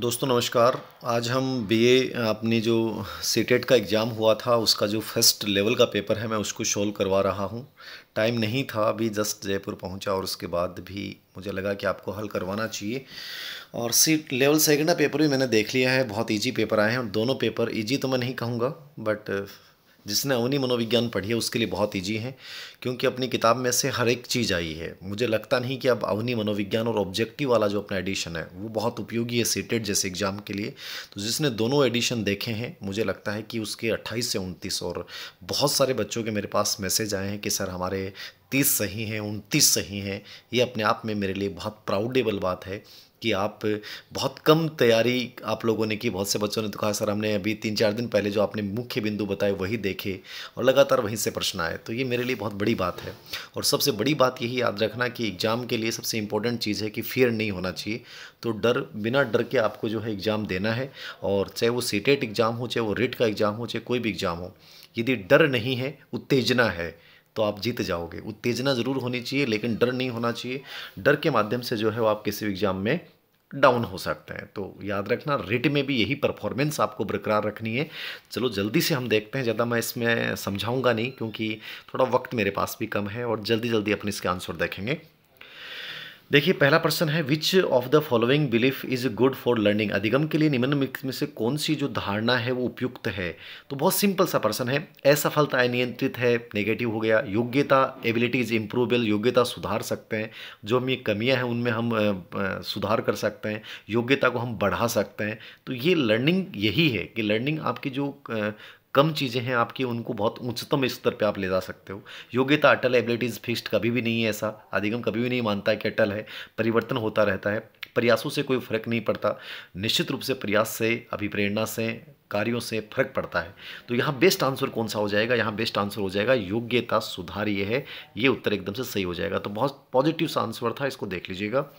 दोस्तों नमस्कार आज हम बीए अपनी जो सीटेट e का एग्ज़ाम हुआ था उसका जो फर्स्ट लेवल का पेपर है मैं उसको सॉल्व करवा रहा हूँ टाइम नहीं था अभी जस्ट जयपुर पहुँचा और उसके बाद भी मुझे लगा कि आपको हल करवाना चाहिए और सीट लेवल सेकेंड का पेपर भी मैंने देख लिया है बहुत इजी पेपर आए हैं दोनों पेपर ईजी तो मैं नहीं कहूँगा बट जिसने अवनी मनोविज्ञान पढ़ी है उसके लिए बहुत ईजी है क्योंकि अपनी किताब में से हर एक चीज़ आई है मुझे लगता नहीं कि अब अवनी मनोविज्ञान और ऑब्जेक्टिव वाला जो अपना एडिशन है वो बहुत उपयोगी है सीटेड जैसे एग्जाम के लिए तो जिसने दोनों एडिशन देखे हैं मुझे लगता है कि उसके अट्ठाईस से उनतीस और बहुत सारे बच्चों के मेरे पास मैसेज आए हैं कि सर हमारे तीस सही हैं उनतीस सही हैं ये अपने आप में मेरे लिए बहुत प्राउडेबल बात है कि आप बहुत कम तैयारी आप लोगों ने की बहुत से बच्चों ने तो कहा सर हमने अभी तीन चार दिन पहले जो आपने मुख्य बिंदु बताए वही देखे और लगातार वहीं से प्रश्न आए तो ये मेरे लिए बहुत बड़ी बात है और सबसे बड़ी बात यही याद रखना कि एग्ज़ाम के लिए सबसे इम्पोर्टेंट चीज़ है कि फियर नहीं होना चाहिए तो डर बिना डर के आपको जो है एग्ज़ाम देना है और चाहे वो सीटेट एग्ज़ाम हो चाहे वो रेट का एग्ज़ाम हो चाहे कोई भी एग्ज़ाम हो यदि डर नहीं है उत्तेजना है तो आप जीत जाओगे उत्तेजना ज़रूर होनी चाहिए लेकिन डर नहीं होना चाहिए डर के माध्यम से जो है वो आप किसी एग्ज़ाम में डाउन हो सकते हैं तो याद रखना रेट में भी यही परफॉर्मेंस आपको बरकरार रखनी है चलो जल्दी से हम देखते हैं ज़्यादा मैं इसमें समझाऊंगा नहीं क्योंकि थोड़ा वक्त मेरे पास भी कम है और जल्दी जल्दी अपने इसके आंसर देखेंगे देखिए पहला प्रश्न है which of the following belief is good for learning अधिगम के लिए निम्न में से कौन सी जो धारणा है वो उपयुक्त है तो बहुत सिंपल सा प्रश्न है असफलता अनियंत्रित है नेगेटिव हो गया योग्यता एबिलिटी इज इम्प्रूवेबल योग्यता सुधार सकते हैं जो हम ये कमियाँ हैं उनमें हम सुधार कर सकते हैं योग्यता को हम बढ़ा सकते हैं तो ये लर्निंग यही है कि लर्निंग आपकी जो कम चीज़ें हैं आपकी उनको बहुत उच्चतम स्तर पे आप ले जा सकते हो योग्यता अटल एबिलिटीज़ फिक्स्ड कभी भी नहीं है ऐसा अधिगम कभी भी नहीं मानता है कि अटल है परिवर्तन होता रहता है प्रयासों से कोई फर्क नहीं पड़ता निश्चित रूप से प्रयास से अभिप्रेरणा से कार्यों से फर्क पड़ता है तो यहाँ बेस्ट आंसर कौन सा हो जाएगा यहाँ बेस्ट आंसर हो जाएगा योग्यता सुधार ये है ये उत्तर एकदम से सही हो जाएगा तो बहुत पॉजिटिव सा आंसर था इसको देख लीजिएगा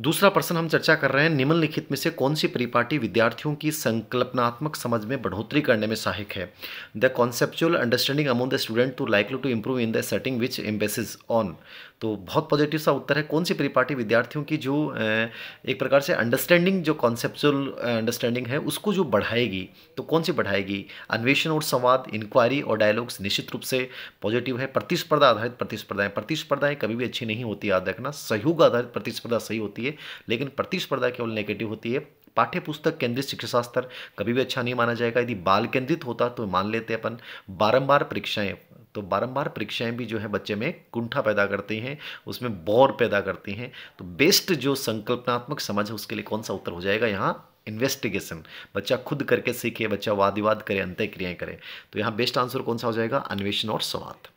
दूसरा प्रश्न हम चर्चा कर रहे हैं निम्नलिखित में से कौन सी परिपाटी विद्यार्थियों की संकल्पनात्मक समझ में बढ़ोतरी करने में सहायक है the conceptual understanding among the student to likely to improve in the setting which emphasis on तो बहुत पॉजिटिव सा उत्तर है कौन सी परिपाटी विद्यार्थियों की जो एक प्रकार से अंडरस्टैंडिंग जो कॉन्सेप्चुअल अंडरस्टैंडिंग है उसको जो बढ़ाएगी तो कौन सी बढ़ाएगी अन्वेषण और संवाद इंक्वायरी और डायलॉग्स निश्चित रूप से पॉजिटिव है प्रतिस्पर्धा आधारित प्रतिस्पर्धाएं प्रतिस्पर्धाएं कभी भी अच्छी नहीं होती याद रखना सहयोग आधारित प्रतिस्पर्धा सही होती है लेकिन प्रतिस्पर्धा केवल नेगेटिव होती है पाठ्यपुस्तक केंद्रित केंद्रित शिक्षाशास्त्र कभी भी अच्छा नहीं माना जाएगा यदि बाल केंद्रित होता तो मान लेते अपन बारंबार परीक्षाएं तो बारंबार परीक्षाएं भी जो है बच्चे में कुंठा पैदा करती हैं उसमें बोर पैदा करती हैं तो बेस्ट जो संकल्पनात्मक समझ है उसके लिए कौन सा उत्तर हो जाएगा यहाँ इन्वेस्टिगेशन बच्चा खुद करके सीखे बच्चा वाद विवाद करे अंत्य क्रियाएँ करे तो यहाँ बेस्ट आंसर कौन सा हो जाएगा अन्वेषण और स्वाद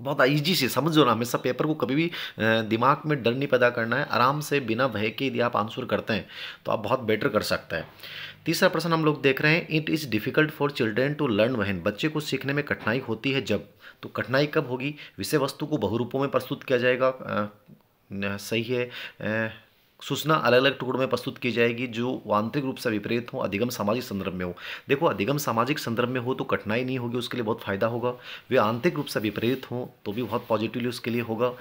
बहुत ईजी से समझो ना हमेशा पेपर को कभी भी दिमाग में डर नहीं पैदा करना है आराम से बिना भय के यदि आप आंसर करते हैं तो आप बहुत बेटर कर सकते हैं तीसरा प्रश्न हम लोग देख रहे हैं it is difficult for children to learn when बच्चे को सीखने में कठिनाई होती है जब तो कठिनाई कब होगी विषय वस्तु को बहुरूपों में प्रस्तुत किया जाएगा आ, सही है सूचना अलग अलग टुकड़ों में प्रस्तुत की जाएगी जो आंतरिक रूप से विपरीत हो अधिगम सामाजिक संदर्भ में हो देखो अधिगम सामाजिक संदर्भ में हो तो कठिनाई नहीं होगी उसके लिए बहुत फ़ायदा होगा वे आंतरिक रूप से विपरीत हो तो भी बहुत पॉजिटिवली उसके लिए होगा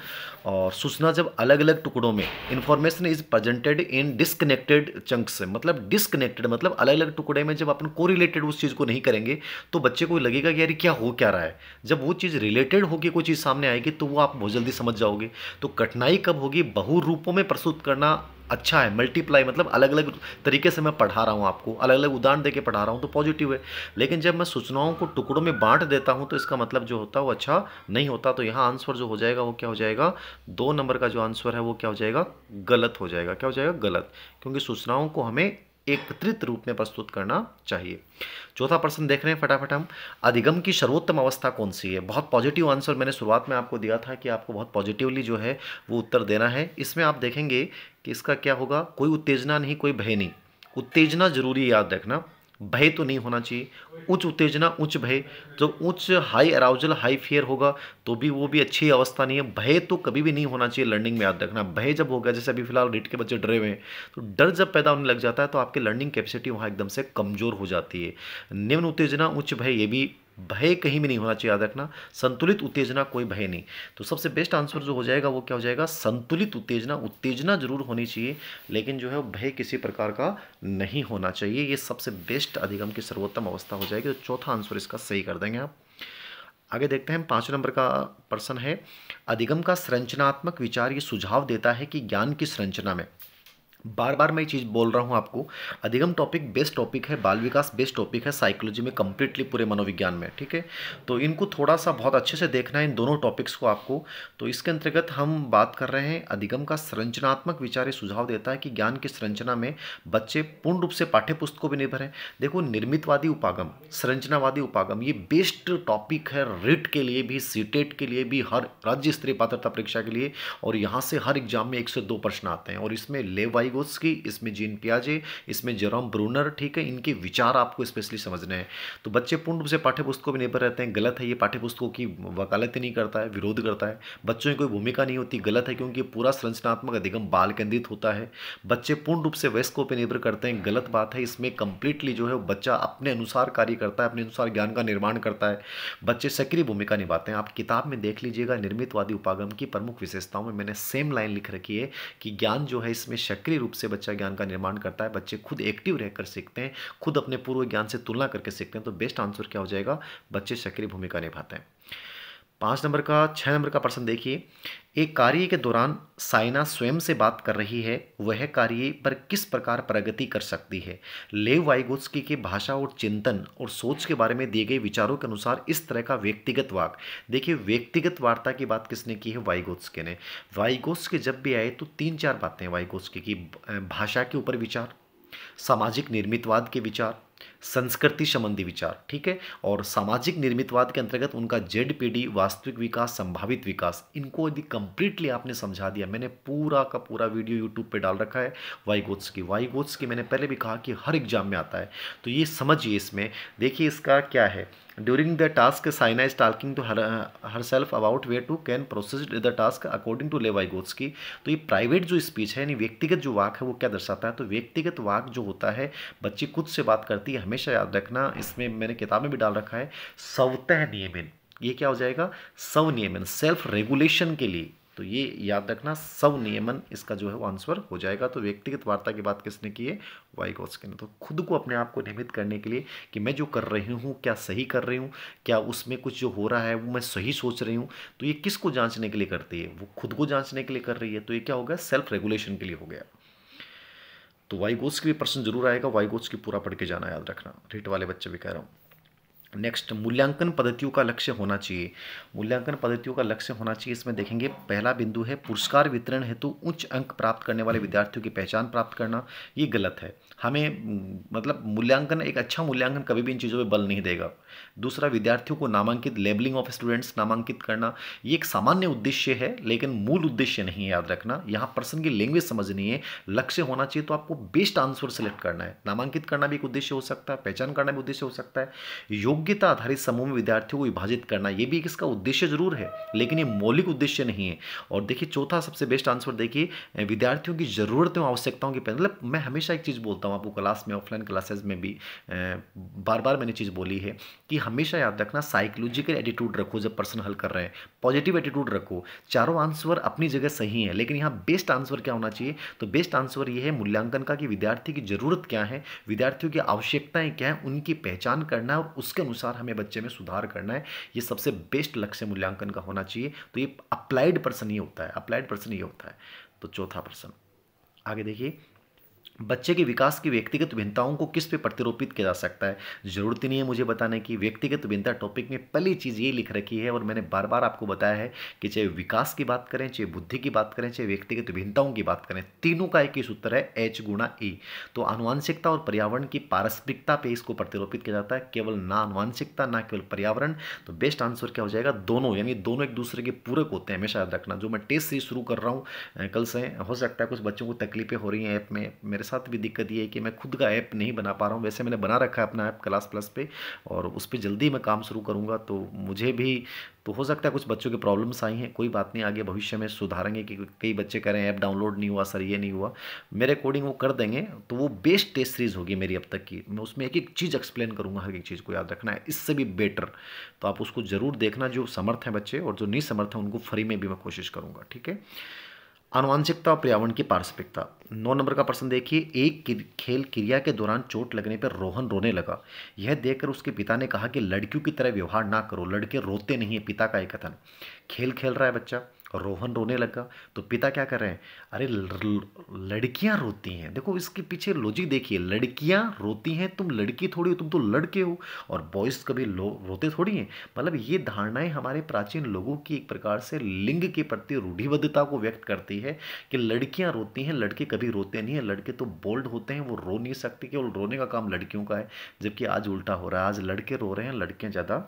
और सूचना जब अलग अलग टुकड़ों में information is presented in disconnected chunks मतलब डिसकनेक्टेड मतलब अलग अलग टुकड़े में जब अपन को रिलेटेड उस चीज़ को नहीं करेंगे तो बच्चे को लगेगा कि यार क्या हो क्या रहा है जब वो चीज़ रिलेटेड होगी कोई चीज़ सामने आएगी तो वो आप बहुत जल्दी समझ जाओगे तो कठिनाई कब होगी बहु रूपों में प्रस्तुत करना अच्छा है मल्टीप्लाई मतलब अलग अलग तरीके से मैं पढ़ा रहा हूँ आपको अलग अलग उदाहरण देके पढ़ा रहा हूँ तो पॉजिटिव है लेकिन जब मैं सूचनाओं को टुकड़ों में बांट देता हूँ तो इसका मतलब जो होता है वो अच्छा नहीं होता तो यहाँ आंसर जो हो जाएगा वो क्या हो जाएगा दो नंबर का जो आंसर है वो क्या हो जाएगा गलत हो जाएगा क्या हो जाएगा गलत क्योंकि सूचनाओं को हमें एकत्रित रूप में प्रस्तुत करना चाहिए चौथा प्रश्न देख रहे हैं फटाफट हम अधिगम की सर्वोत्तम अवस्था कौन सी है बहुत पॉजिटिव आंसर मैंने शुरुआत में आपको दिया था कि आपको बहुत पॉजिटिवली जो है वो उत्तर देना है इसमें आप देखेंगे कि इसका क्या होगा कोई उत्तेजना नहीं कोई भय नहीं उत्तेजना जरूरी याद रखना भय तो नहीं होना चाहिए उच्च उत्तेजना उच्च भय जो उच्च हाई अराउजल हाई फियर होगा तो भी वो भी अच्छी अवस्था नहीं है भय तो कभी भी नहीं होना चाहिए लर्निंग में याद रखना भय जब होगा जैसे अभी फिलहाल रिट के बच्चे डरे हुए हैं तो डर जब पैदा होने लग जाता है तो आपकी लर्निंग कैपेसिटी वहाँ एकदम से कमज़ोर हो जाती है निम्न उत्तेजना उच्च भय ये भी भय कहीं भी नहीं होना चाहिए याद रखना संतुलित उत्तेजना कोई भय नहीं तो सबसे बेस्ट आंसर जो हो जाएगा वो क्या हो जाएगा संतुलित उत्तेजना उत्तेजना जरूर होनी चाहिए लेकिन जो है भय किसी प्रकार का नहीं होना चाहिए ये सबसे बेस्ट अधिगम की सर्वोत्तम अवस्था हो जाएगी तो चौथा आंसर इसका सही कर देंगे आप आगे देखते हैं पाँच नंबर का प्रश्न है अधिगम का संरचनात्मक विचार ये सुझाव देता है कि ज्ञान की संरचना में बार बार मैं ये चीज़ बोल रहा हूँ आपको अधिगम टॉपिक बेस्ट टॉपिक है बाल विकास बेस्ट टॉपिक है साइकोलॉजी में कम्प्लीटली पूरे मनोविज्ञान में ठीक है तो इनको थोड़ा सा बहुत अच्छे से देखना है इन दोनों टॉपिक्स को आपको तो इसके अंतर्गत हम बात कर रहे हैं अधिगम का संरचनात्मक विचार सुझाव देता है कि ज्ञान की संरचना में बच्चे पूर्ण रूप से पाठ्य पुस्तकों पर निर्भर हैं देखो निर्मितवादी उपागम संरचनावादी उपागम ये बेस्ट टॉपिक है रिट के लिए भी सीटेट e के लिए भी हर राज्य स्तरीय पात्रता परीक्षा के लिए और यहाँ से हर एग्जाम में एक से दो प्रश्न आते हैं और इसमें लेवाई वाइगोत्सकी इसमें जीन प्याजे इसमें जेरोम ब्रूनर ठीक है इनके विचार आपको स्पेशली समझने हैं तो बच्चे पूर्ण रूप से पाठ्य पुस्तकों पर निर्भर रहते हैं गलत है ये पाठ्य पुस्तकों की वकालत नहीं करता है विरोध करता है बच्चों की कोई भूमिका नहीं होती गलत है क्योंकि पूरा संरचनात्मक अधिगम बाल केंद्रित होता है बच्चे पूर्ण रूप से वयस्कों पर निर्भर करते हैं गलत बात है इसमें कंप्लीटली जो है बच्चा अपने अनुसार कार्य करता है अपने अनुसार ज्ञान का निर्माण करता है बच्चे सक्रिय भूमिका निभाते हैं आप किताब में देख लीजिएगा निर्मितवादी उपागम की प्रमुख विशेषताओं में मैंने सेम लाइन लिख रखी है कि ज्ञान जो है इसमें सक्रिय सक्रिय रूप से बच्चा ज्ञान का निर्माण करता है बच्चे खुद एक्टिव रहकर सीखते हैं खुद अपने पूर्व ज्ञान से तुलना करके सीखते हैं तो बेस्ट आंसर क्या हो जाएगा बच्चे सक्रिय भूमिका निभाते हैं पाँच नंबर का छः नंबर का प्रश्न देखिए एक कार्य के दौरान साइना स्वयं से बात कर रही है वह कार्य पर किस प्रकार प्रगति कर सकती है लेव वाइगोत्स्की के भाषा और चिंतन और सोच के बारे में दिए गए विचारों के अनुसार इस तरह का व्यक्तिगत वाक देखिए व्यक्तिगत वार्ता की बात किसने की है वाइगोत्स्की ने वाइगोत्स्की जब भी आए तो तीन चार बातें हैं की भाषा के ऊपर विचार सामाजिक निर्मितवाद के विचार संस्कृति संबंधी विचार ठीक है और सामाजिक निर्मितवाद के अंतर्गत उनका जेड पी वास्तविक विकास संभावित विकास इनको यदि कंप्लीटली आपने समझा दिया मैंने पूरा का पूरा वीडियो यूट्यूब पे डाल रखा है गोट्स की गोट्स की मैंने पहले भी कहा कि हर एग्जाम में आता है तो ये समझिए इसमें देखिए इसका क्या है the task assigned is is to her herself about way to can process the task according to लेवाई की तो ये प्राइवेट जो स्पीच है यानी व्यक्तिगत जो वाक है वो क्या दर्शाता है तो व्यक्तिगत वाक जो होता है बच्ची खुद से बात करती है हमेशा याद रखना इसमें मैंने किताब में भी डाल रखा है सवतः नियमित ये क्या हो जाएगा सव नियमन सेल्फ रेगुलेशन के लिए तो ये याद रखना सब नियमन इसका जो है वो आंसर हो जाएगा तो व्यक्तिगत वार्ता की बात किसने की है के ने तो खुद को अपने आप को नियमित करने के लिए कि मैं जो कर रही हूँ क्या सही कर रही हूँ क्या उसमें कुछ जो हो रहा है वो मैं सही सोच रही हूँ तो ये किस को जांचने के लिए करती है वो खुद को जांचने के लिए कर रही है तो ये क्या हो गया सेल्फ रेगुलेशन के लिए हो गया तो वाइगोस के भी प्रश्न जरूर आएगा वाइगोस की पूरा पढ़ के जाना याद रखना रिट वाले बच्चे भी कह रहा हूँ नेक्स्ट मूल्यांकन पद्धतियों का लक्ष्य होना चाहिए मूल्यांकन पद्धतियों का लक्ष्य होना चाहिए इसमें देखेंगे पहला बिंदु है पुरस्कार वितरण हेतु उच्च अंक प्राप्त करने वाले विद्यार्थियों की पहचान प्राप्त करना ये गलत है हमें मतलब मूल्यांकन एक अच्छा मूल्यांकन कभी भी इन चीज़ों पर बल नहीं देगा दूसरा विद्यार्थियों को नामांकित लेबलिंग ऑफ स्टूडेंट्स नामांकित करना ये एक सामान्य उद्देश्य है लेकिन मूल उद्देश्य नहीं है याद रखना यहाँ पर्सन की लैंग्वेज समझनी है लक्ष्य होना चाहिए तो आपको बेस्ट आंसर सेलेक्ट करना है नामांकित करना भी एक उद्देश्य हो सकता है पहचान करना भी उद्देश्य हो सकता है योग्यता आधारित समूह में विद्यार्थियों को विभाजित करना ये भी इसका उद्देश्य जरूर है लेकिन ये मौलिक उद्देश्य नहीं है और देखिए चौथा सबसे बेस्ट आंसर देखिए विद्यार्थियों की ज़रूरतों आवश्यकताओं की मतलब मैं हमेशा एक चीज़ बोलता हूँ आपको क्लास में ऑफलाइन क्लासेज में भी बार बार मैंने चीज़ बोली है कि हमेशा याद रखना साइकोलॉजिकल एटीट्यूड रखो जब पर्सन हल कर रहे हैं पॉजिटिव एटीट्यूड रखो चारों आंसर अपनी जगह सही है लेकिन यहाँ बेस्ट आंसर क्या होना चाहिए तो बेस्ट आंसर ये है मूल्यांकन का कि विद्यार्थी की ज़रूरत क्या है विद्यार्थियों की आवश्यकताएँ क्या हैं उनकी पहचान करना है और उसके अनुसार हमें बच्चे में सुधार करना है ये सबसे बेस्ट लक्ष्य मूल्यांकन का होना चाहिए तो ये अप्लाइड पर्सन ही होता है अप्लाइड पर्सन ही होता है तो चौथा पर्सन आगे देखिए बच्चे के विकास की व्यक्तिगत भिन्नताओं को किस पे प्रतिरोपित किया जा सकता है ज़रूरत नहीं है मुझे बताने की व्यक्तिगत भिन्नता टॉपिक में पहली चीज़ ये लिख रखी है और मैंने बार बार आपको बताया है कि चाहे विकास की बात करें चाहे बुद्धि की बात करें चाहे व्यक्तिगत भिन्नताओं की बात करें तीनों का एक ही सूत्र है एच गुणा ई e। तो आनुवांशिकता और पर्यावरण की पारस्परिकता पर इसको प्रतिरोपित किया जाता है केवल ना आनुवांशिकता ना केवल पर्यावरण तो बेस्ट आंसर क्या हो जाएगा दोनों यानी दोनों एक दूसरे के पूरक होते हैं हमेशा याद रखना जो मैं टेस्ट सीरीज शुरू कर रहा हूँ कल से हो सकता है कुछ बच्चों को तकलीफें हो रही हैं ऐप में मेरे साथ भी दिक्कत ये है कि मैं खुद का ऐप नहीं बना पा रहा हूँ वैसे मैंने बना रखा है अपना ऐप क्लास प्लस पे और उस पर जल्दी मैं काम शुरू करूँगा तो मुझे भी तो हो सकता है कुछ बच्चों की प्रॉब्लम्स आई हैं कोई बात नहीं आगे भविष्य में सुधारेंगे कि कई बच्चे कह रहे हैं ऐप डाउनलोड नहीं हुआ सर ये नहीं हुआ मेरे अकॉर्डिंग वो कर देंगे तो वो बेस्ट टेस्ट सीरीज होगी मेरी अब तक की मैं उसमें एक एक चीज़ एक्सप्लेन करूँगा हर एक चीज़ को याद रखना है इससे भी बेटर तो आप उसको ज़रूर देखना जो समर्थ हैं बच्चे और जो नहीं समर्थ हैं उनको फ्री में भी मैं कोशिश करूँगा ठीक है अनुवांशिकता और पर्यावरण की पारस्परिकता नौ नंबर का प्रश्न देखिए एक खेल क्रिया के दौरान चोट लगने पर रोहन रोने लगा यह देखकर उसके पिता ने कहा कि लड़कियों की तरह व्यवहार ना करो लड़के रोते नहीं है पिता का एक कथन खेल खेल रहा है बच्चा और रोहन रोने लगा तो पिता क्या कर रहे हैं अरे लड़कियां रोती हैं देखो इसके पीछे लॉजिक देखिए लड़कियां रोती हैं तुम लड़की थोड़ी हो तुम तो लड़के हो और बॉयज़ कभी रोते थोड़ी हैं मतलब ये धारणाएं हमारे प्राचीन लोगों की एक प्रकार से लिंग के प्रति रूढ़िबद्धता को व्यक्त करती है कि लड़कियाँ रोती हैं लड़के कभी रोते नहीं हैं लड़के तो बोल्ड होते हैं वो रो नहीं सकते केवल रोने का काम लड़कियों का है जबकि आज उल्टा हो रहा है आज लड़के रो रहे हैं लड़कियाँ ज़्यादा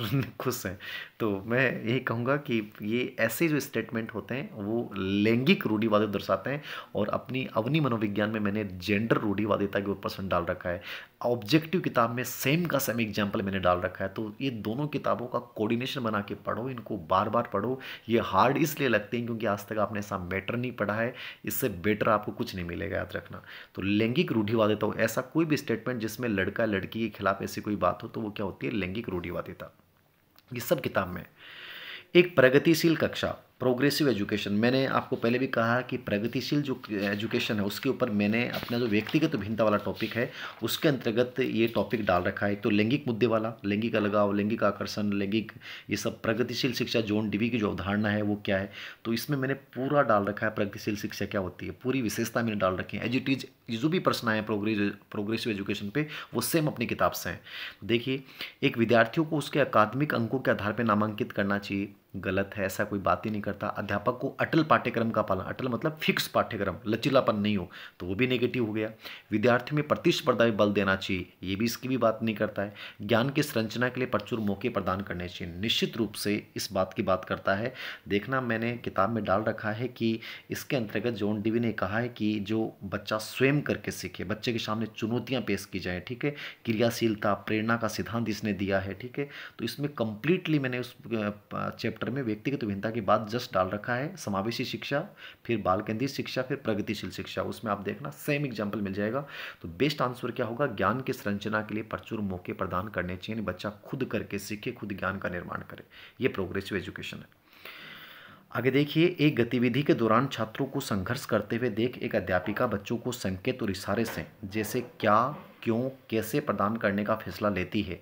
खुश हैं तो मैं यही कहूँगा कि ये ऐसे जो स्टेटमेंट होते हैं वो लैंगिक रूढ़ीवादी दर्शाते हैं और अपनी अवनी मनोविज्ञान में मैंने जेंडर रूढ़ीवादिता के ऊपर सन डाल रखा है ऑब्जेक्टिव किताब में सेम का सेम एग्जाम्पल मैंने डाल रखा है तो ये दोनों किताबों का कोऑर्डिनेशन बना के पढ़ो इनको बार बार पढ़ो ये हार्ड इसलिए लगते हैं क्योंकि आज तक आपने ऐसा मैटर नहीं पढ़ा है इससे बेटर आपको कुछ नहीं मिलेगा याद रखना तो लैंगिक रूढ़ीवादिता ऐसा कोई भी स्टेटमेंट जिसमें लड़का लड़की के खिलाफ ऐसी कोई बात हो तो वो क्या होती है लैंगिक रूढ़ीवादिता ये सब किताब में एक प्रगतिशील कक्षा प्रोग्रेसिव एजुकेशन मैंने आपको पहले भी कहा कि प्रगतिशील जो एजुकेशन है उसके ऊपर मैंने अपना जो व्यक्तिगत भिन्नता वाला टॉपिक है उसके अंतर्गत ये टॉपिक डाल रखा है एक तो लैंगिक मुद्दे वाला लैंगिक अलगाव लैंगिक आकर्षण लैंगिक ये सब प्रगतिशील शिक्षा जोन डिवी की जो अवधारणा है वो क्या है तो इसमें मैंने पूरा डाल रखा है प्रगतिशील शिक्षा क्या होती है पूरी विशेषता मैंने डाल रखी है एज इट इज जो भी प्रश्न आए प्रोग्रेस प्रोग्रेसिव एजुकेशन पे वो सेम अपनी किताब से हैं देखिए एक विद्यार्थियों को उसके अकादमिक अंकों के आधार पर नामांकित करना चाहिए गलत है ऐसा कोई बात ही नहीं करता अध्यापक को अटल पाठ्यक्रम का पालन अटल मतलब फिक्स पाठ्यक्रम लचीलापन नहीं हो तो वो भी नेगेटिव हो गया विद्यार्थी में प्रतिस्पर्धा में बल देना चाहिए ये भी इसकी भी बात नहीं करता है ज्ञान की संरचना के लिए प्रचुर मौके प्रदान करने चाहिए निश्चित रूप से इस बात की बात करता है देखना मैंने किताब में डाल रखा है कि इसके अंतर्गत जॉन डीवी ने कहा है कि जो बच्चा स्वयं करके सीखे बच्चे के सामने चुनौतियाँ पेश की जाएँ ठीक है क्रियाशीलता प्रेरणा का सिद्धांत इसने दिया है ठीक है तो इसमें कंप्लीटली मैंने उस चैप्टर चैप्टर में व्यक्तिगत भिन्नता की बात जस्ट डाल रखा है समावेशी शिक्षा फिर बाल केंद्रित शिक्षा फिर प्रगतिशील शिक्षा उसमें आप देखना सेम एग्जाम्पल मिल जाएगा तो बेस्ट आंसर क्या होगा ज्ञान की संरचना के लिए प्रचुर मौके प्रदान करने चाहिए बच्चा खुद करके सीखे खुद ज्ञान का निर्माण करे ये प्रोग्रेसिव एजुकेशन है आगे देखिए एक गतिविधि के दौरान छात्रों को संघर्ष करते हुए देख एक अध्यापिका बच्चों को संकेत और इशारे से जैसे क्या क्यों कैसे प्रदान करने का फैसला लेती है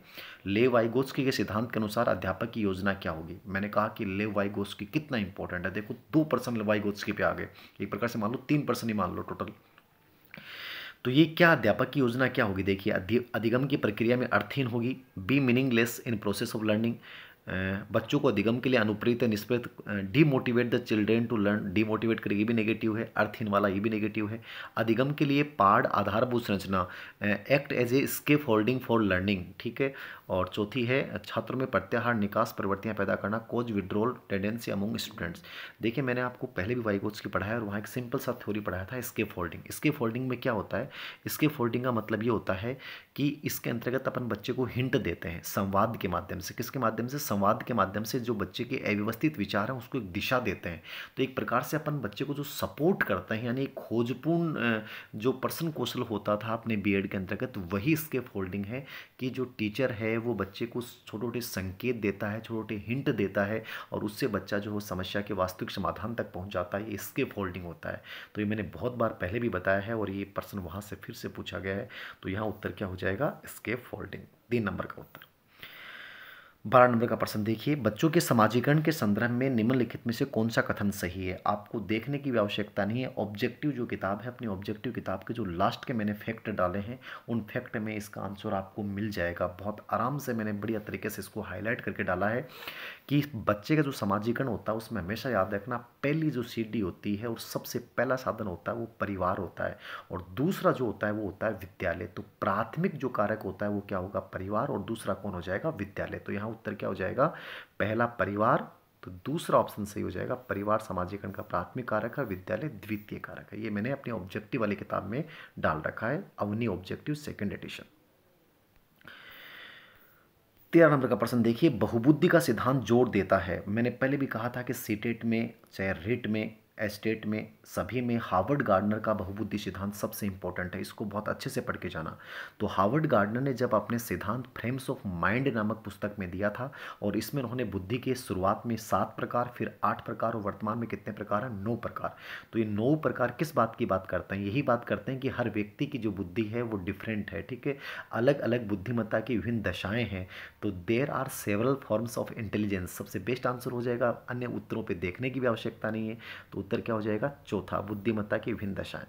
ले वाइगोस्की के सिद्धांत के अनुसार अध्यापक की योजना क्या होगी मैंने कहा कि ले वाइगोस्की कितना इंपॉर्टेंट है देखो दो पर्सन ले वाइगोस्की पे आ गए एक प्रकार से मान लो तीन परसेंट ही मान लो टोटल तो ये क्या अध्यापक की योजना क्या होगी देखिए अधिगम की प्रक्रिया में अर्थहीन होगी be meaningless in process of learning बच्चों को अधिगम के लिए अनुप्रेरित निष्प्रेरित demotivate the children to learn demotivate करेगी ये भी नेगेटिव है अर्थहीन वाला ये भी नेगेटिव है अधिगम के लिए पार्ड आधारभूत संरचना act as a scaffolding for learning ठीक है और चौथी है छात्रों में प्रत्याहार निकास प्रवृत्तियाँ पैदा करना cause withdrawal tendency among students देखिए मैंने आपको पहले भी वाई कोच की पढ़ाया और वहाँ एक सिंपल सा थ्योरी पढ़ाया था स्केप फोल्डिंग स्केप फोल्डिंग में क्या होता है स्केप फोल्डिंग का मतलब ये होता है कि इसके अंतर्गत अपन बच्चे को हिंट देते हैं संवाद के माध्यम से किसके माध्यम से संवाद के माध्यम से जो बच्चे के अव्यवस्थित विचार हैं उसको एक दिशा देते हैं तो एक प्रकार से अपन बच्चे को जो सपोर्ट करते हैं यानी खोजपूर्ण जो पर्सन कौशल होता था अपने बी के अंतर्गत वही स्केप फोल्डिंग है कि जो टीचर है वो बच्चे को छोटे छोटे संकेत देता है छोटे छोटे हिंट देता है और उससे बच्चा जो समस्या के वास्तविक समाधान तक पहुंच जाता है इसके फोल्डिंग होता है तो ये मैंने बहुत बार पहले भी बताया है और ये प्रश्न वहाँ से फिर से पूछा गया है तो यहाँ उत्तर क्या हो जाएगा इसके फोल्डिंग तीन नंबर का उत्तर बारह नंबर का प्रश्न देखिए बच्चों के समाजीकरण के संदर्भ में निम्नलिखित में से कौन सा कथन सही है आपको देखने की भी आवश्यकता नहीं है ऑब्जेक्टिव जो किताब है अपनी ऑब्जेक्टिव किताब के जो लास्ट के मैंने फैक्ट डाले हैं उन फैक्ट में इसका आंसर आपको मिल जाएगा बहुत आराम से मैंने बढ़िया तरीके से इसको हाईलाइट करके डाला है कि बच्चे का जो समाजीकरण होता है उसमें हमेशा याद रखना पहली जो सीढ़ी होती है और सबसे पहला साधन होता है वो परिवार होता है और दूसरा जो होता है वो होता है विद्यालय तो प्राथमिक जो कारक होता है वो क्या होगा परिवार और दूसरा कौन हो जाएगा विद्यालय तो यहाँ उत्तर क्या हो जाएगा पहला परिवार तो दूसरा ऑप्शन सही हो जाएगा परिवार सामाजिकरण का प्राथमिक कारक है विद्यालय द्वितीय कारक है ये मैंने अपने ऑब्जेक्टिव वाली किताब में डाल रखा है अवनी ऑब्जेक्टिव सेकेंड एडिशन तेरह नंबर का प्रश्न देखिए बहुबुद्धि का सिद्धांत जोर देता है मैंने पहले भी कहा था कि सीटेट में चाहे रेट में एस्टेट में सभी में हार्वर्ड गार्डनर का बहुबुद्धि सिद्धांत सबसे इंपॉर्टेंट है इसको बहुत अच्छे से पढ़ के जाना तो हार्वर्ड गार्डनर ने जब अपने सिद्धांत फ्रेम्स ऑफ माइंड नामक पुस्तक में दिया था और इसमें उन्होंने बुद्धि के शुरुआत में सात प्रकार फिर आठ प्रकार और वर्तमान में कितने प्रकार हैं नौ प्रकार तो ये नौ प्रकार किस बात की बात करते हैं यही बात करते हैं कि हर व्यक्ति की जो बुद्धि है वो डिफरेंट है ठीक है अलग अलग बुद्धिमत्ता की विभिन्न दशाएँ हैं तो there are several forms of intelligence सबसे बेस्ट आंसर हो जाएगा अन्य उत्तरों पर देखने की भी आवश्यकता नहीं है तो उत्तर क्या हो जाएगा चौथा बुद्धिमत्ता की विभिन्न दशाएं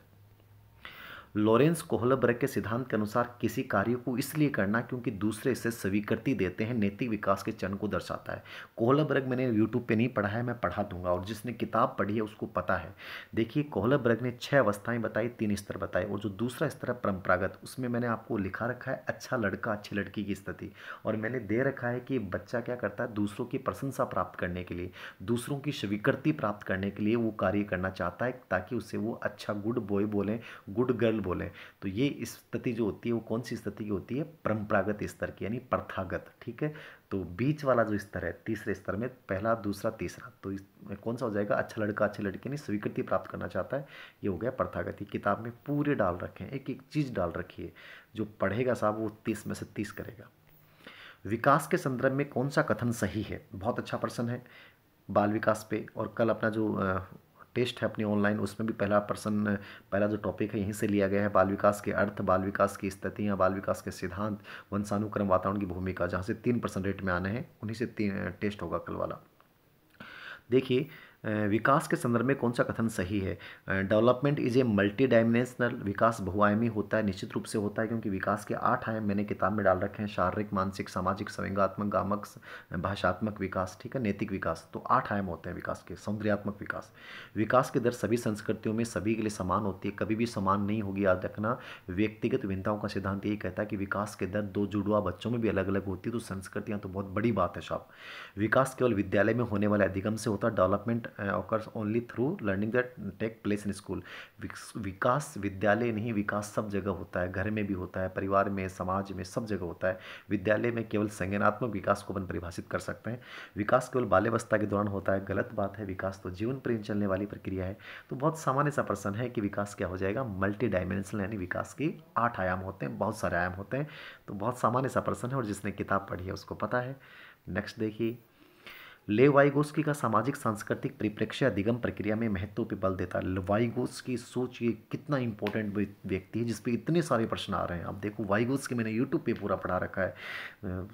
लॉरेंस कोहलब्रग के सिद्धांत के अनुसार किसी कार्य को इसलिए करना क्योंकि दूसरे इसे स्वीकृति देते हैं नैतिक विकास के चरण को दर्शाता है कोहलब्रग मैंने यूट्यूब पे नहीं पढ़ा है मैं पढ़ा दूंगा और जिसने किताब पढ़ी है उसको पता है देखिए कोहलब्रग ने छह अवस्थाएं बताई तीन स्तर बताए और जो दूसरा स्तर है परंपरागत उसमें मैंने आपको लिखा रखा है अच्छा लड़का अच्छी लड़की की स्थिति और मैंने दे रखा है कि बच्चा क्या करता है दूसरों की प्रशंसा प्राप्त करने के लिए दूसरों की स्वीकृति प्राप्त करने के लिए वो कार्य करना चाहता है ताकि उसे वो अच्छा गुड बॉय बोलें गुड गर्ल बोले तो ये स्थिति जो होती है वो कौन सी स्थिति की होती है परंपरागत स्तर की यानी प्रथागत ठीक है तो बीच वाला जो स्तर है तीसरे स्तर में पहला दूसरा तीसरा तो इसमें कौन सा हो जाएगा अच्छा लड़का अच्छी लड़की यानी स्वीकृति प्राप्त करना चाहता है ये हो गया प्रथागत ये किताब में पूरे डाल रखे हैं एक एक चीज़ डाल रखी है जो पढ़ेगा साहब वो तीस में से तीस करेगा विकास के संदर्भ में कौन सा कथन सही है बहुत अच्छा प्रश्न है बाल विकास पे और कल अपना जो टेस्ट है अपनी ऑनलाइन उसमें भी पहला पर्सन पहला जो टॉपिक है यहीं से लिया गया है बाल विकास के अर्थ बाल विकास की स्थितियाँ बाल विकास के सिद्धांत वंशानुक्रम वातावरण की भूमिका जहाँ से तीन परसेंट रेट में आने हैं उन्हीं से तीन टेस्ट होगा कल वाला देखिए विकास के संदर्भ में कौन सा कथन सही है development is a multidimensional विकास बहुआयामी होता है निश्चित रूप से होता है क्योंकि विकास के आठ आयाम मैंने किताब में डाल रखे हैं शारीरिक मानसिक सामाजिक संवेंगात्मक गामक भाषात्मक विकास ठीक है नैतिक विकास तो आठ आयाम होते हैं विकास के सौंदर्यात्मक विकास विकास की दर सभी संस्कृतियों में सभी के लिए समान होती है कभी भी समान नहीं होगी याद रखना व्यक्तिगत भिन्नताओं का सिद्धांत यही कहता है कि विकास के दर दो जुड़वा बच्चों में भी अलग अलग होती है तो संस्कृतियाँ तो बहुत बड़ी बात है साहब विकास केवल विद्यालय में होने वाले अधिगम से होता है development occurs only through learning that take place in school विकास विद्यालय नहीं विकास सब जगह होता है घर में भी होता है परिवार में समाज में सब जगह होता है विद्यालय में केवल संज्ञानात्मक विकास को अपन परिभाषित कर सकते हैं विकास केवल बाल्यवस्था के दौरान होता है गलत बात है विकास तो जीवन प्रेम चलने वाली प्रक्रिया है तो बहुत सामान्य सा प्रश्न है कि विकास क्या हो जाएगा मल्टी डायमेंशनल यानी विकास की आठ आयाम होते हैं बहुत सारे आयाम होते हैं तो बहुत सामान्य सा प्रश्न है और जिसने किताब पढ़ी है उसको पता है नेक्स्ट देखिए ले वाइगोस्की का सामाजिक सांस्कृतिक परिप्रेक्ष्य अधिगम प्रक्रिया में महत्व पर बल देता है वाइगोस की सोच ये कितना इंपॉर्टेंट व्यक्ति है जिसपे इतने सारे प्रश्न आ रहे हैं आप देखो वाइगोस के मैंने यूट्यूब पे पूरा पढ़ा रखा है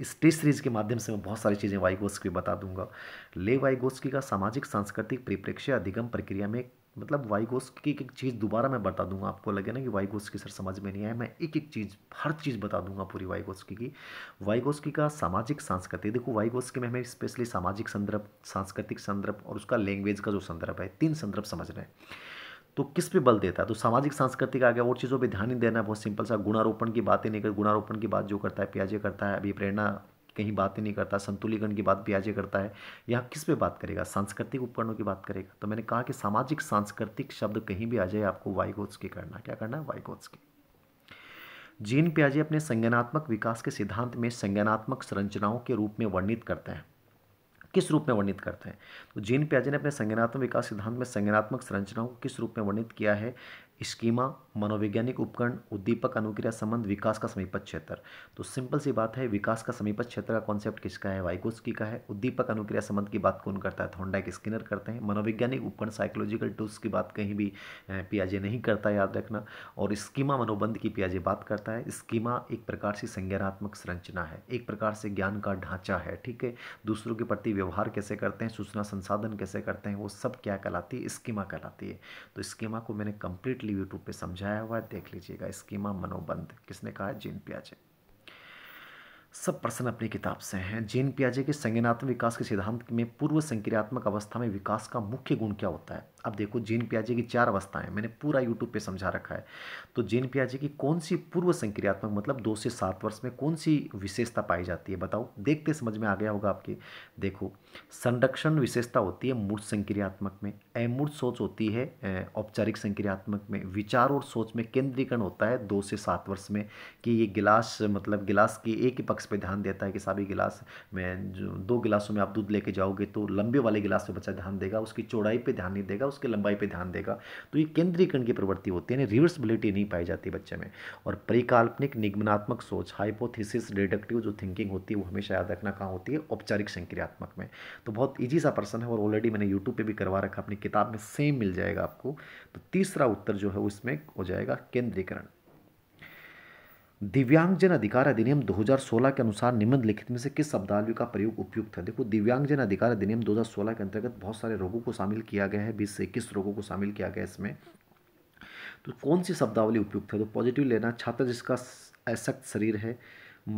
इस टेस्ट सीरीज के माध्यम से मैं बहुत सारी चीज़ें वाइगोस्की बता दूंगा ले वाइगोस्की का सामाजिक सांस्कृतिक परिप्रेक्ष्य अधिगम प्रक्रिया में मतलब वाइगोस की एक एक चीज़ दोबारा मैं बता दूंगा आपको लगे ना कि वाइगोस की सर समझ में नहीं आया मैं एक एक चीज़ हर चीज़ बता दूंगा पूरी वाइगोस्की की की का सामाजिक सांस्कृतिक देखो वाइगोस्की में हमें स्पेशली सामाजिक संदर्भ सांस्कृतिक संदर्भ और उसका लैंग्वेज का जो संदर्भ है तीन संदर्भ समझ रहे हैं तो किस पे बल देता है तो सामाजिक सांस्कृतिक आ गया और चीज़ों पर ध्यान ही देना है बहुत सिंपल सा गुणारोपण की बातें नहीं कर गुणारोपण की बात जो करता है प्याजे करता है अभी प्रेरणा कहीं ही नहीं करता संतुलीकरण की बात भी आज करता है यह किस पे बात करेगा सांस्कृतिक उपकरणों की बात करेगा तो मैंने कहा कि सामाजिक सांस्कृतिक शब्द कहीं भी आ जाए आपको वाइगोत्स के करना क्या करना है वाइगोत्स के जीन प्याजे अपने संज्ञानात्मक विकास के सिद्धांत में संज्ञानात्मक संरचनाओं के रूप में वर्णित करते हैं किस रूप में वर्णित करते हैं तो जीन प्याजे ने अपने संज्ञानात्मक विकास सिद्धांत में संज्ञानात्मक संरचनाओं को किस रूप में वर्णित किया है स्कीमा मनोवैज्ञानिक उपकरण उद्दीपक अनुक्रिया संबंध विकास का समीपत क्षेत्र तो सिंपल सी बात है विकास का समीपत क्षेत्र का कॉन्सेप्ट किसका है वाइकोस्की का है उद्दीपक अनुक्रिया संबंध की बात कौन करता है होंडा तो के स्किनर करते हैं मनोवैज्ञानिक उपकरण साइकोलॉजिकल टूल्स की बात कहीं भी पियाजे नहीं करता याद रखना और स्कीमा मनोबंध की पियाजे बात करता है स्कीमा एक प्रकार से संज्ञानात्मक संरचना है एक प्रकार से ज्ञान का ढांचा है ठीक है दूसरों के प्रति व्यवहार कैसे करते हैं सूचना संसाधन कैसे करते हैं वो सब क्या कहलाती है स्कीमा कहलाती है तो स्कीमा को मैंने कंप्लीट डायरेक्टली यूट्यूब पे समझाया हुआ है देख लीजिएगा स्कीमा मनोबंध किसने कहा जीन पियाजे सब प्रश्न अपनी किताब से हैं जीन पियाजे के संज्ञानात्मक विकास के सिद्धांत में पूर्व संक्रियात्मक अवस्था में विकास का मुख्य गुण क्या होता है अब देखो जीन पियाजे की चार अवस्थाएं मैंने पूरा यूट्यूब पे समझा रखा है तो जीन पियाजे की कौन सी पूर्व संक्रियात्मक मतलब दो से सात वर्ष में कौन सी विशेषता पाई जाती है बताओ देखते समझ में आ गया होगा आपके देखो संरक्षण विशेषता होती है मूर्त संक्रियात्मक में अमूर्त सोच होती है औपचारिक संक्रियात्मक में विचार और सोच में केंद्रीकरण होता है दो से सात वर्ष में कि ये गिलास मतलब गिलास के एक ही पक्ष पर ध्यान देता है कि साबी गिलास में दो गिलासों में आप दूध लेके जाओगे तो लंबे वाले गिलास पर बच्चा ध्यान देगा उसकी चौड़ाई पर ध्यान नहीं देगा उसकी लंबाई पर ध्यान देगा तो ये केंद्रीकरण की प्रवृत्ति होती है यानी रिवर्सिबिलिटी नहीं पाई जाती बच्चे में और परिकाल्पनिक निगमनात्मक सोच हाइपोथिस डिडक्टिव जो थिंकिंग होती है वो हमेशा याद रखना कहाँ होती है औपचारिक संक्रियात्मक में तो बहुत ईजी सा पर्सन है और ऑलरेडी मैंने यूट्यूब पर भी करवा रखा अपनी किताब में सेम मिल जाएगा आपको तो तीसरा उत्तर जो है उसमें हो जाएगा केंद्रीकरण दिव्यांगजन अधिकार अधिनियम 2016 के अनुसार निम्नलिखित में से किस शब्दावली का प्रयोग उपयुक्त है देखो दिव्यांगजन अधिकार अधिनियम 2016 के अंतर्गत बहुत सारे रोगों को शामिल किया गया है बीस से इक्कीस रोगों को शामिल किया गया है इसमें तो कौन सी शब्दावली उपयुक्त है तो पॉजिटिव लेना छात्र जिसका अशक्त शरीर है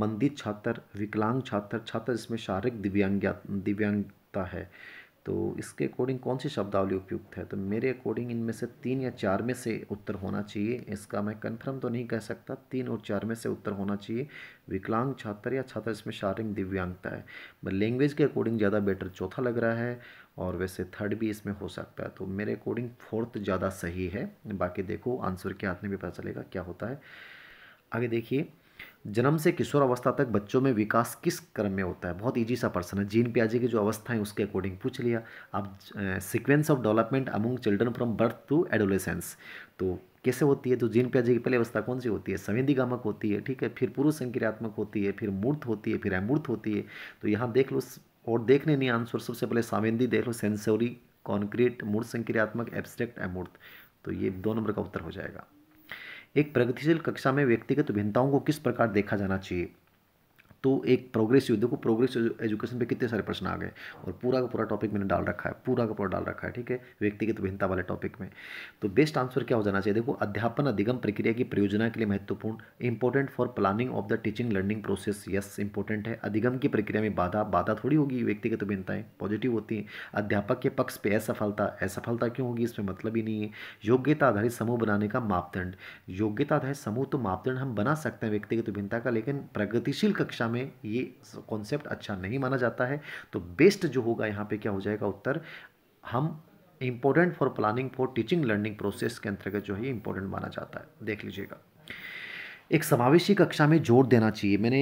मंदिर छात्र विकलांग छात्र छात्र जिसमें शारीरिक दिव्यांग दिव्यांगता है तो इसके अकॉर्डिंग कौन सी शब्दावली उपयुक्त है तो मेरे अकॉर्डिंग इनमें से तीन या चार में से उत्तर होना चाहिए इसका मैं कंफर्म तो नहीं कह सकता तीन और चार में से उत्तर होना चाहिए विकलांग छात्र या छात्र इसमें शारीरिक दिव्यांगता है बट लैंग्वेज के अकॉर्डिंग ज़्यादा बेटर चौथा लग रहा है और वैसे थर्ड भी इसमें हो सकता है तो मेरे अकॉर्डिंग फोर्थ ज़्यादा सही है बाकी देखो आंसर के हाथ में भी पता चलेगा क्या होता है आगे देखिए जन्म से किशोर अवस्था तक बच्चों में विकास किस क्रम में होता है बहुत ईजी सा पर्सन है जीन प्याजे की जो अवस्था है उसके अकॉर्डिंग पूछ लिया अब sequence of development among children from birth to adolescence तो कैसे होती है तो जीन प्याजे की पहली अवस्था कौन सी होती है संवेदीगामक होती है ठीक है फिर पुरुष संक्रियात्मक होती है फिर मूर्त होती है फिर अमूर्त होती है तो यहाँ देख लो और देखने नहीं आंसर सबसे पहले सावेंदी देख लो सेंसोरी कॉन्क्रीट मूर्त संक्रियात्मक एब्स्ट्रैक्ट अमूर्त तो ये दो नंबर का उत्तर हो जाएगा एक प्रगतिशील कक्षा में व्यक्तिगत भिन्नताओं को किस प्रकार देखा जाना चाहिए तो एक प्रोग्रेसिव देखो प्रोग्रेसिव एजुकेशन पे कितने सारे प्रश्न आ गए और पूरा का पूरा टॉपिक मैंने डाल रखा है पूरा का पूरा डाल रखा है ठीक है व्यक्तिगत भिन्नता वाले टॉपिक में तो बेस्ट आंसर क्या हो जाना चाहिए देखो अध्यापन अधिगम प्रक्रिया की परियोजना के लिए महत्वपूर्ण important for planning of the teaching learning process yes important है अधिगम की प्रक्रिया में बाधा बाधा थोड़ी होगी व्यक्तिगत भिन्नताएं पॉजिटिव होती हैं अध्यापक के पक्ष पर असफलता असफलता क्यों होगी इसमें मतलब ही नहीं है योग्यता आधारित समूह बनाने का मापदंड योग्यता आधारित समूह तो मापदंड हम बना सकते हैं व्यक्तिगत भिन्नता का लेकिन प्रगतिशील कक्षा शिक्षा में ये कॉन्सेप्ट अच्छा नहीं माना जाता है तो बेस्ट जो होगा यहाँ पे क्या हो जाएगा उत्तर हम important for planning for teaching learning process के अंतर्गत जो है इम्पोर्टेंट माना जाता है देख लीजिएगा एक समावेशी कक्षा में जोर देना चाहिए मैंने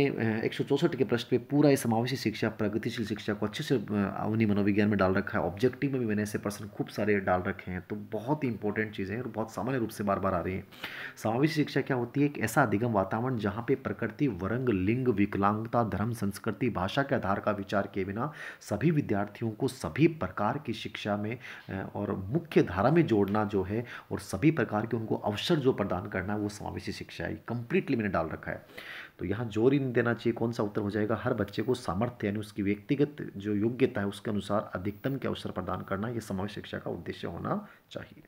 एक सौ चौसठ के प्रश्न पे पूरा ये समावेशी शिक्षा प्रगतिशील शिक्षा को अच्छे से अवनी मनोविज्ञान में डाल रखा है ऑब्जेक्टिव में भी मैंने ऐसे प्रश्न खूब सारे डाल रखे हैं तो बहुत ही इंपॉर्टेंट चीज़ें हैं और बहुत सामान्य रूप से बार बार आ रही हैं समावेशी शिक्षा क्या होती है एक ऐसा अधिगम वातावरण जहाँ पर प्रकृति वरंग लिंग विकलांगता धर्म संस्कृति भाषा के आधार का विचार किए बिना सभी विद्यार्थियों को सभी प्रकार की शिक्षा में और मुख्य धारा में जोड़ना जो है और सभी प्रकार के उनको अवसर जो प्रदान करना है वो समावेशी शिक्षा है कंप्लीट कंप्लीटली मैंने डाल रखा है तो यहाँ जोर ही नहीं देना चाहिए कौन सा उत्तर हो जाएगा हर बच्चे को सामर्थ्य यानी उसकी व्यक्तिगत जो योग्यता है उसके अनुसार अधिकतम के अवसर प्रदान करना ये समावेश शिक्षा का उद्देश्य होना चाहिए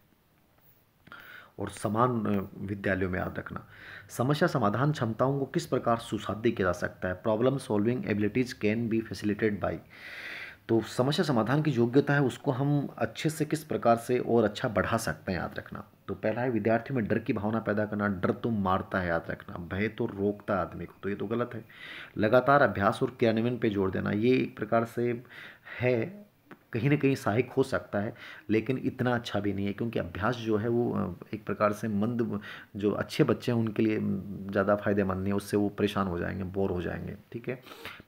और समान विद्यालयों में याद रखना समस्या समाधान क्षमताओं को किस प्रकार सुसाध्य किया जा सकता है problem solving abilities can be facilitated by तो समस्या समाधान की योग्यता है उसको हम अच्छे से किस प्रकार से और अच्छा बढ़ा सकते हैं याद रखना तो पहला है विद्यार्थी में डर की भावना पैदा करना डर तो मारता है याद रखना भय तो रोकता है आदमी को तो ये तो गलत है लगातार अभ्यास और क्रियान्वयन पे जोर देना ये एक प्रकार से है कहीं ना कहीं सहायक हो सकता है लेकिन इतना अच्छा भी नहीं है क्योंकि अभ्यास जो है वो एक प्रकार से मंद जो अच्छे बच्चे हैं उनके लिए ज़्यादा फायदेमंद नहीं है उससे वो परेशान हो जाएंगे बोर हो जाएंगे ठीक है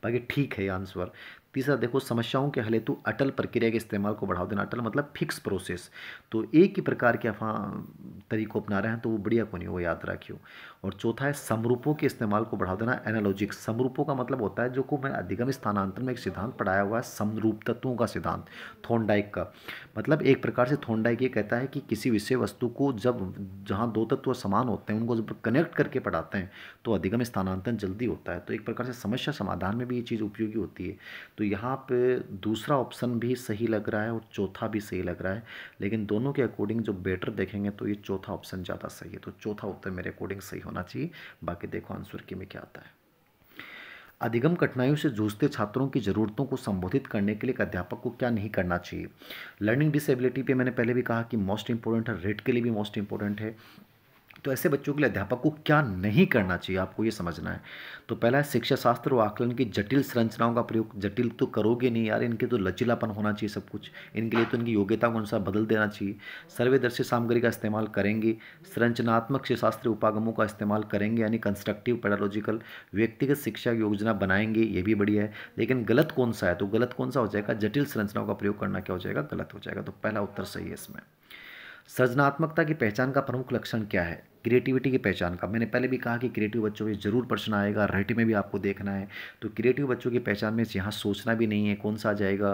बाकी ठीक है आंसर तीसरा देखो समस्याओं के हल हेतु अटल प्रक्रिया के इस्तेमाल को बढ़ावा देना अटल मतलब फिक्स प्रोसेस तो एक ही प्रकार के आप हाँ, तरीको अपना रहे हैं तो वो बढ़िया को नहीं हो याद रखियो और चौथा है समरूपों के इस्तेमाल को बढ़ा देना एनालॉजिक समरूपों का मतलब होता है जो को मैं अधिगम स्थानांतरण में एक सिद्धांत पढ़ाया हुआ है समरूप तत्वों का सिद्धांत थोंडाइक का मतलब एक प्रकार से थोंडाइक ये कहता है कि किसी विषय वस्तु को जब जहाँ दो तत्व समान होते हैं उनको जब कनेक्ट करके पढ़ाते हैं तो अधिगम स्थानांतरण जल्दी होता है तो एक प्रकार से समस्या समाधान में भी ये चीज़ उपयोगी होती है तो यहाँ पर दूसरा ऑप्शन भी सही लग रहा है और चौथा भी सही लग रहा है लेकिन दोनों के अकॉर्डिंग जो बेटर देखेंगे तो ये चौथा ऑप्शन ज़्यादा सही है तो चौथा उत्तर मेरे अकॉर्डिंग सही होना चाहिए बाकी देखो आंसर के में क्या आता है अधिगम कठिनाइयों से जूझते छात्रों की ज़रूरतों को संबोधित करने के लिए एक अध्यापक को क्या नहीं करना चाहिए लर्निंग डिसेबिलिटी पे मैंने पहले भी कहा कि मोस्ट इंपॉर्टेंट है रेट के लिए भी मोस्ट इंपॉर्टेंट है तो ऐसे बच्चों के लिए अध्यापक को क्या नहीं करना चाहिए आपको ये समझना है तो पहला है शिक्षा शास्त्र व आकलन की जटिल संरचनाओं का प्रयोग जटिल तो करोगे नहीं यार इनके तो लचीलापन होना चाहिए सब कुछ इनके लिए तो इनकी योग्यता के अनुसार बदल देना चाहिए सर्वेदर्शी सामग्री का इस्तेमाल करेंगे संरचनात्मक शास्त्र उपागमों का इस्तेमाल करेंगे यानी कंस्ट्रक्टिव पैडोलॉजिकल व्यक्तिगत शिक्षा योजना बनाएंगे ये भी बढ़िया है लेकिन गलत कौन सा है तो गलत कौन सा हो जाएगा जटिल संरचनाओं का प्रयोग करना क्या हो जाएगा गलत हो जाएगा तो पहला उत्तर सही है इसमें सृजनात्मकता की पहचान का प्रमुख लक्षण क्या है क्रिएटिविटी की पहचान का मैंने पहले भी कहा कि क्रिएटिव बच्चों में ज़रूर प्रश्न आएगा राइटिंग में भी आपको देखना है तो क्रिएटिव बच्चों की पहचान में यहाँ सोचना भी नहीं है कौन सा जाएगा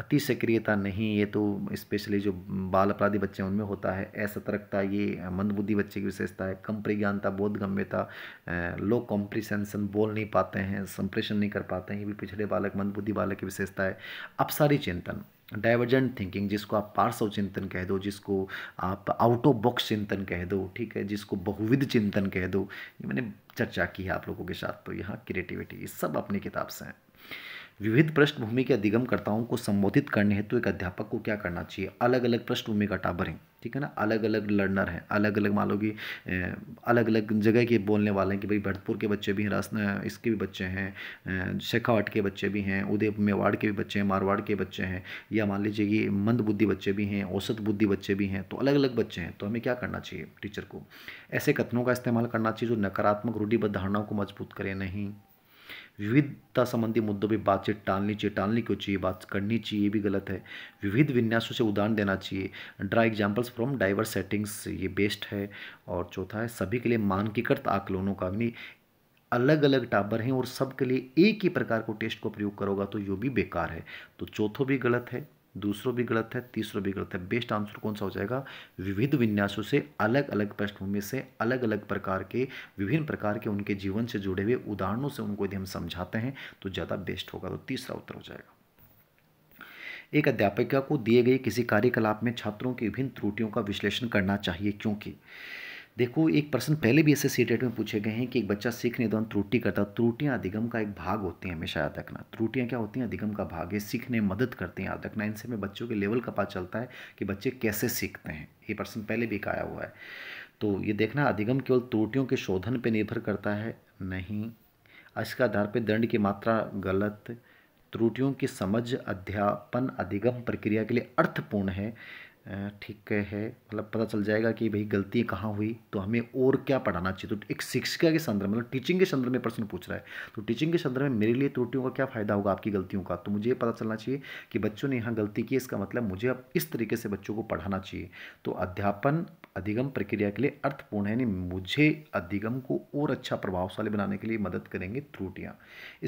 अति सक्रियता नहीं ये तो स्पेशली जो बाल अपराधी बच्चे हैं उनमें होता है असतर्कता ये मंदबुद्धि बच्चे की विशेषता है कम प्रज्ञानता बोधगम्यता लो कॉम्प्रिसेंसन बोल नहीं पाते हैं संप्रेषण नहीं कर पाते हैं ये भी पिछड़े बालक मंदबुद्धि बालक की विशेषता है अब सारी चिंतन डाइवर्जेंट थिंकिंग जिसको आप पार्श्व चिंतन कह दो जिसको आप आउट ऑफ बॉक्स चिंतन कह दो ठीक है जिसको बहुविध चिंतन कह दो ये मैंने चर्चा की है आप लोगों के साथ तो यहाँ क्रिएटिविटी ये सब अपनी किताब से हैं विविध पृष्ठभूमि के अधिगमकर्ताओं को संबोधित करने हेतु तो एक अध्यापक को क्या करना चाहिए अलग अलग पृष्ठभूमि का टाबरें ठीक है ना अलग अलग लर्नर हैं अलग अलग मान लो कि अलग अलग जगह के बोलने वाले हैं कि भाई भरतपुर के बच्चे भी हैं रास इसके भी बच्चे हैं शेखावट के बच्चे भी हैं उदय मेवाड़ के भी बच्चे हैं मारवाड़ के बच्चे हैं या मान लीजिए कि मंद बुद्धि बच्चे भी हैं औसत बुद्धि बच्चे भी हैं तो अलग अलग बच्चे हैं तो हमें क्या करना चाहिए टीचर को ऐसे कथनों का इस्तेमाल करना चाहिए जो नकारात्मक रूढ़ी धारणाओं को मजबूत करें नहीं विविधता संबंधी मुद्दों पर बातचीत टालनी चाहिए टालनी क्यों चाहिए बात करनी चाहिए ये भी गलत है विविध विन्यासों से उदाहरण देना चाहिए draw examples from diverse settings ये बेस्ट है और चौथा है सभी के लिए मानकीकृत आकलनों का यानी अलग अलग टाबर हैं और सबके लिए एक ही प्रकार को टेस्ट को प्रयोग करोगा तो यो भी बेकार है तो चौथों भी गलत है दूसरों भी गलत है तीसरों भी गलत है बेस्ट आंसर कौन सा हो जाएगा विविध विन्यासों से अलग अलग पृष्ठभूमि से अलग अलग प्रकार के विभिन्न प्रकार के उनके जीवन से जुड़े हुए उदाहरणों से उनको यदि हम समझाते हैं तो ज़्यादा बेस्ट होगा तो तीसरा उत्तर हो जाएगा एक अध्यापिका को दिए गए किसी कार्यकलाप में छात्रों की विभिन्न त्रुटियों का विश्लेषण करना चाहिए क्योंकि देखो एक प्रश्न पहले भी ऐसे सीटेट में पूछे गए हैं कि एक बच्चा सीखने दौरान त्रुटि करता है त्रुटियाँ अधिगम का एक भाग होती हैं हमेशा याद रखना त्रुटियाँ क्या होती हैं अधिगम का भाग है सीखने मदद करते हैं याद रखना इनसे में बच्चों के लेवल का पता चलता है कि बच्चे कैसे सीखते हैं ये प्रश्न पहले भी आया हुआ है तो ये देखना अधिगम केवल त्रुटियों के शोधन पर निर्भर करता है नहीं इसके आधार पर दंड की मात्रा गलत त्रुटियों की समझ अध्यापन अधिगम प्रक्रिया के लिए अर्थपूर्ण है ठीक है मतलब पता चल जाएगा कि भाई गलती कहाँ हुई तो हमें और क्या पढ़ाना चाहिए तो एक शिक्षिका के संदर्भ मतलब टीचिंग के संदर्भ में प्रश्न पूछ रहा है तो टीचिंग के संदर्भ में मेरे लिए त्रुटियों का क्या फ़ायदा होगा आपकी गलतियों का तो मुझे पता चलना चाहिए कि बच्चों ने यहाँ गलती की इसका मतलब मुझे अब इस तरीके से बच्चों को पढ़ाना चाहिए तो अध्यापन अधिगम प्रक्रिया के लिए अर्थपूर्ण है यानी मुझे अधिगम को और अच्छा प्रभावशाली बनाने के लिए मदद करेंगे त्रुटियाँ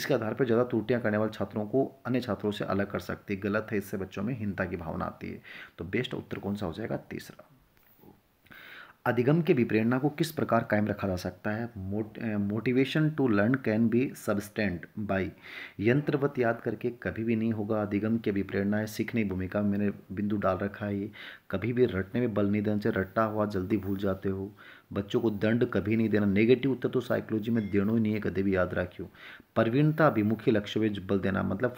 इसके आधार पर ज़्यादा त्रुटियाँ करने वाले छात्रों को अन्य छात्रों से अलग कर सकती है गलत है इससे बच्चों में हिंता की भावना आती है तो बेस्ट उत्तर कौन सा हो जाएगा तीसरा अधिगम के विप्रेरणा को किस प्रकार कायम रखा जा सकता है motivation to learn can be sustained by यंत्रवत याद करके कभी भी नहीं होगा अधिगम के विप्रेरणा है सीखने की भूमिका मैंने बिंदु डाल रखा है ये कभी भी रटने में बल नहीं से रट्टा हुआ जल्दी भूल जाते हो बच्चों को दंड कभी नहीं देना नेगेटिव उत्तर तो साइकोलॉजी में देना ही नहीं है कभी भी याद रखियो प्रवीणता अभिमुखी लक्ष्य में बल देना मतलब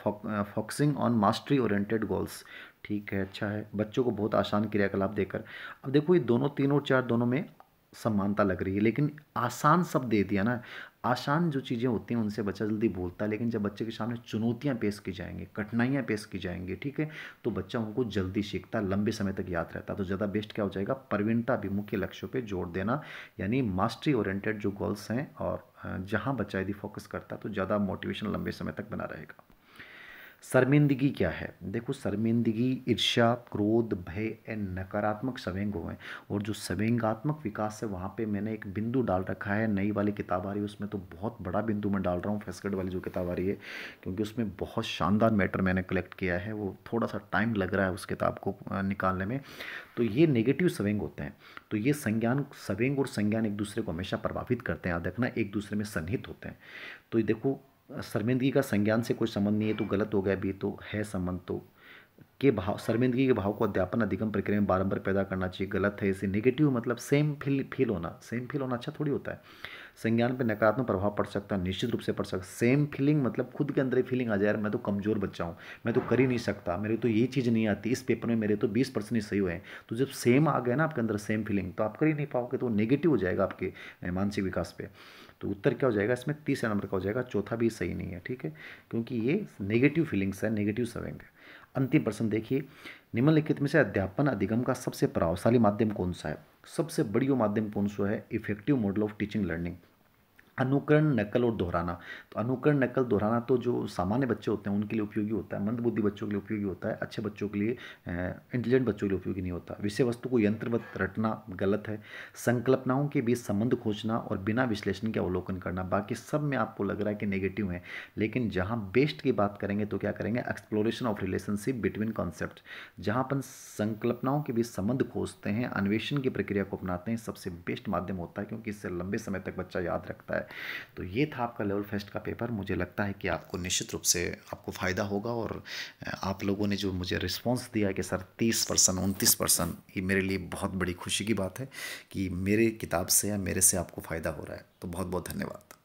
focusing on mastery oriented goals ठीक है अच्छा है बच्चों को बहुत आसान क्रियाकलाप देकर अब देखो ये दोनों तीन और चार दोनों में समानता लग रही है लेकिन आसान शब्द दे दिया ना आसान जो चीज़ें होती हैं उनसे बच्चा जल्दी बोलता है लेकिन जब बच्चे के सामने चुनौतियाँ पेश की जाएंगी कठिनाइयाँ पेश की जाएंगी ठीक है तो बच्चा उनको जल्दी सीखता लंबे समय तक याद रहता तो ज़्यादा बेस्ट क्या हो जाएगा प्रवीणता भी मुख्य लक्ष्यों पर जोर देना यानी मास्टरी ओरिएंटेड जो गोल्स हैं और जहाँ बच्चा यदि फोकस करता है तो ज़्यादा मोटिवेशन लंबे समय तक बना रहेगा शर्मिंदगी क्या है देखो शर्मिंदगी ईर्षा क्रोध भय एंड नकारात्मक संवेंग हुए और जो संवेंगात्मक विकास है वहाँ पे मैंने एक बिंदु डाल रखा है नई वाली किताब आ रही है उसमें तो बहुत बड़ा बिंदु मैं डाल रहा हूँ फेस्कट वाली जो किताब आ रही है क्योंकि उसमें बहुत शानदार मैटर मैंने कलेक्ट किया है वो थोड़ा सा टाइम लग रहा है उस किताब को निकालने में तो ये नेगेटिव स्वयंग होते हैं तो ये संज्ञान संवेंग और संज्ञान एक दूसरे को हमेशा प्रभावित करते हैं याद देखना एक दूसरे में सन्हित होते हैं तो देखो शर्मिंदगी का संज्ञान से कोई संबंध नहीं है तो गलत हो गया भी तो है संबंध तो के भाव शर्मिंदगी के भाव को अध्यापन अधिगम प्रक्रिया में बारंबार पैदा करना चाहिए गलत है इसे नेगेटिव मतलब सेम फील फील होना सेम फील होना अच्छा थोड़ी होता है संज्ञान पर नकारात्मक प्रभाव पड़ सकता है निश्चित रूप से पड़ सकता सेम फीलिंग मतलब खुद के अंदर ही फीलिंग आ जाए मैं तो कमज़ोर बच्चा हूँ मैं तो कर ही नहीं सकता मेरे तो ये चीज़ नहीं आती इस पेपर में मेरे तो बीस परसेंट ही सही हुए हैं तो जब सेम आ गया ना आपके अंदर सेम फीलिंग तो आप कर ही नहीं पाओगे तो नेगेटिव हो जाएगा आपके मानसिक विकास पर तो उत्तर क्या हो जाएगा इसमें तीसरे नंबर का हो जाएगा चौथा भी सही नहीं है ठीक है क्योंकि ये नेगेटिव फीलिंग्स है नेगेटिव सवेंग है अंतिम प्रश्न देखिए निम्नलिखित में से अध्यापन अधिगम का सबसे प्रभावशाली माध्यम कौन सा है सबसे बड़ी माध्यम कौन सा है effective model of teaching learning अनुकरण नकल और दोहराना तो अनुकरण नकल दोहराना तो जो सामान्य बच्चे होते हैं उनके लिए उपयोगी होता है मंदबुद्धि बच्चों के लिए उपयोगी होता है अच्छे बच्चों के लिए इंटेलिजेंट बच्चों के लिए उपयोगी नहीं होता विषय वस्तु को यंत्रवत रटना गलत है संकल्पनाओं के बीच संबंध खोजना और बिना विश्लेषण के अवलोकन करना बाकी सब में आपको लग रहा है कि नेगेटिव है लेकिन जहाँ बेस्ट की बात करेंगे तो क्या करेंगे exploration of relationship between concept जहाँ अपन संकल्पनाओं के बीच संबंध खोजते हैं अन्वेषण की प्रक्रिया को अपनाते हैं सबसे बेस्ट माध्यम होता है क्योंकि इससे लंबे समय तक बच्चा याद रखता है है तो ये था आपका लेवल फेस्ट का पेपर मुझे लगता है कि आपको निश्चित रूप से आपको फ़ायदा होगा और आप लोगों ने जो मुझे रिस्पॉन्स दिया कि सर तीस परसेंट उनतीस परसेंट ये मेरे लिए बहुत बड़ी खुशी की बात है कि मेरे किताब से या मेरे से आपको फ़ायदा हो रहा है तो बहुत बहुत धन्यवाद